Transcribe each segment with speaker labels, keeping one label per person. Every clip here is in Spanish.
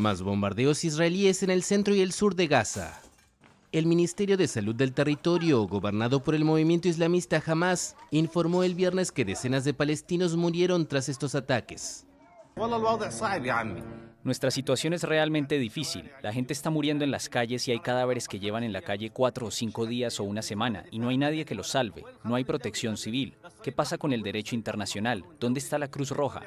Speaker 1: Más bombardeos israelíes en el centro y el sur de Gaza. El Ministerio de Salud del Territorio, gobernado por el movimiento islamista Hamas, informó el viernes que decenas de palestinos murieron tras estos ataques.
Speaker 2: Nuestra situación es realmente difícil. La gente está muriendo en las calles y hay cadáveres que llevan en la calle cuatro o cinco días o una semana y no hay nadie que los salve. No hay protección civil. ¿Qué pasa con el derecho internacional? ¿Dónde está la Cruz Roja?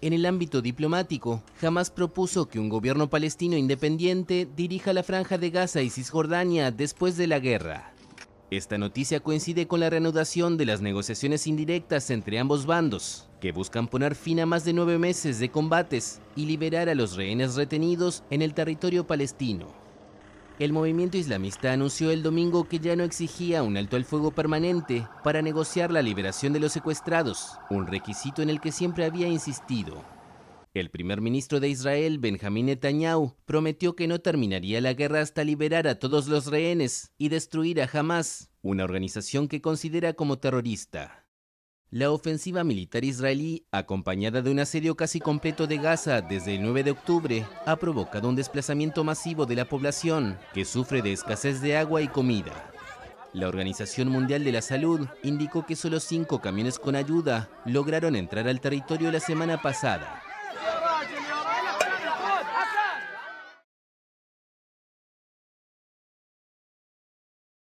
Speaker 1: En el ámbito diplomático, jamás propuso que un gobierno palestino independiente dirija la franja de Gaza y Cisjordania después de la guerra. Esta noticia coincide con la reanudación de las negociaciones indirectas entre ambos bandos, que buscan poner fin a más de nueve meses de combates y liberar a los rehenes retenidos en el territorio palestino. El movimiento islamista anunció el domingo que ya no exigía un alto al fuego permanente para negociar la liberación de los secuestrados, un requisito en el que siempre había insistido. El primer ministro de Israel, Benjamín Netanyahu, prometió que no terminaría la guerra hasta liberar a todos los rehenes y destruir a Hamas, una organización que considera como terrorista. La ofensiva militar israelí, acompañada de un asedio casi completo de Gaza desde el 9 de octubre, ha provocado un desplazamiento masivo de la población, que sufre de escasez de agua y comida. La Organización Mundial de la Salud indicó que solo cinco camiones con ayuda lograron entrar al territorio la semana pasada,